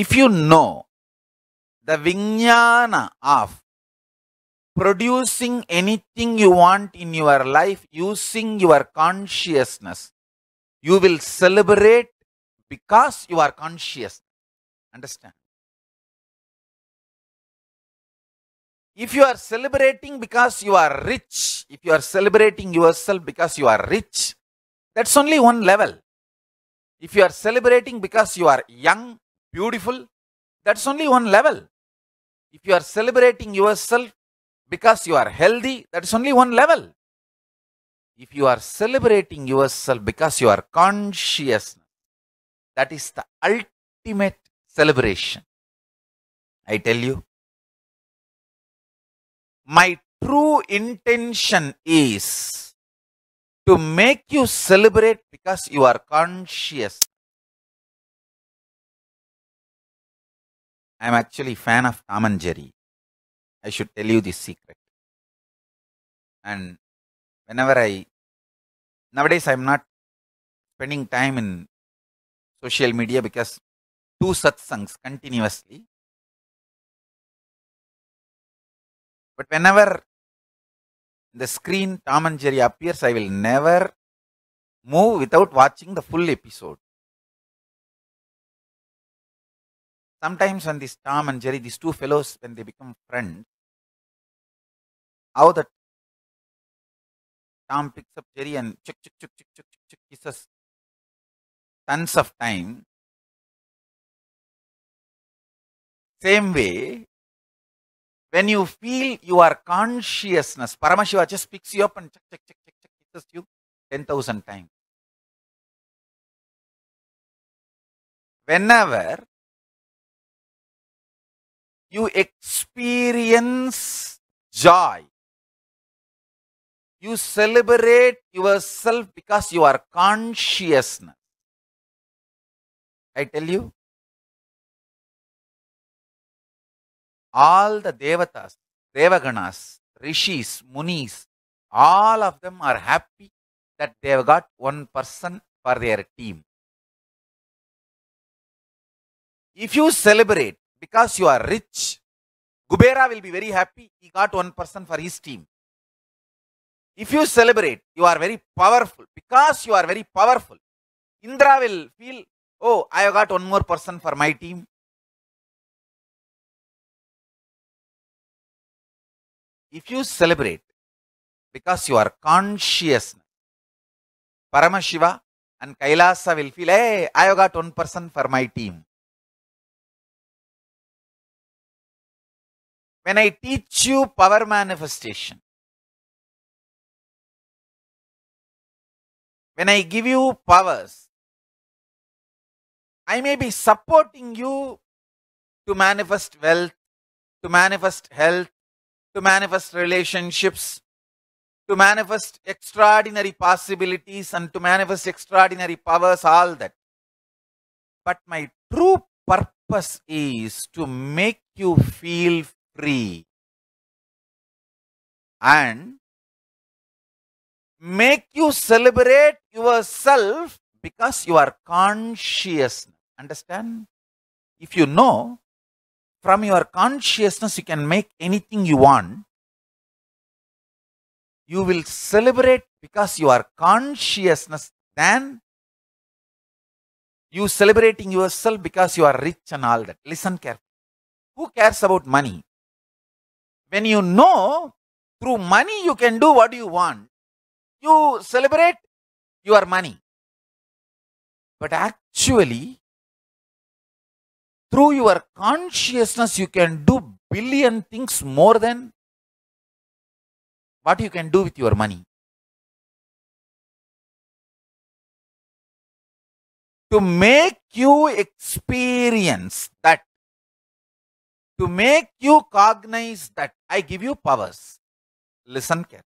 if you know the vijnana of producing anything you want in your life using your consciousness, you will celebrate because you are conscious. Understand? If you are celebrating because you are rich, if you are celebrating yourself because you are rich, that's only one level. If you are celebrating because you are young, beautiful, that's only one level. If you are celebrating yourself because you are healthy, that's only one level. If you are celebrating yourself because you are conscious, that is the ultimate celebration. I tell you, my true intention is to make you celebrate because you are conscious. I'm actually fan of Tom and Jerry. I should tell you this secret. And whenever I nowadays I'm not spending time in social media because two satsangs continuously. But whenever the screen Tom and Jerry appears, I will never move without watching the full episode. sometimes when this Tom and Jerry, these two fellows, when they become friends, how that Tom picks up Jerry and chuk chuk chuk chuk chuk chuk chuk, kisses tons of time. Same way, when you feel you are consciousness, Paramashiva just picks you up and chuk chuk chuk chuk chuk kisses you ten thousand times. Whenever you experience joy. You celebrate yourself because you are consciousness. I tell you, all the devatas, devaganas, rishis, munis, all of them are happy that they have got one person for their team. If you celebrate because you are rich, Gubera will be very happy. He got one person for his team. If you celebrate, you are very powerful. Because you are very powerful, Indra will feel, oh, I have got one more person for my team. If you celebrate, because you are conscious, Paramashiva and Kailasa will feel, hey, I have got one person for my team. when I teach you power manifestation, when I give you powers, I may be supporting you to manifest wealth, to manifest health, to manifest relationships, to manifest extraordinary possibilities and to manifest extraordinary powers, all that. But my true purpose is to make you feel and make you celebrate yourself because you are consciousness. Understand? If you know, from your consciousness you can make anything you want. You will celebrate because you are consciousness than you celebrating yourself because you are rich and all that. Listen carefully. Who cares about money? When you know through money you can do what you want, you celebrate your money. But actually, through your consciousness, you can do billion things more than what you can do with your money. To make you experience that to make you cognize that I give you powers. Listen carefully.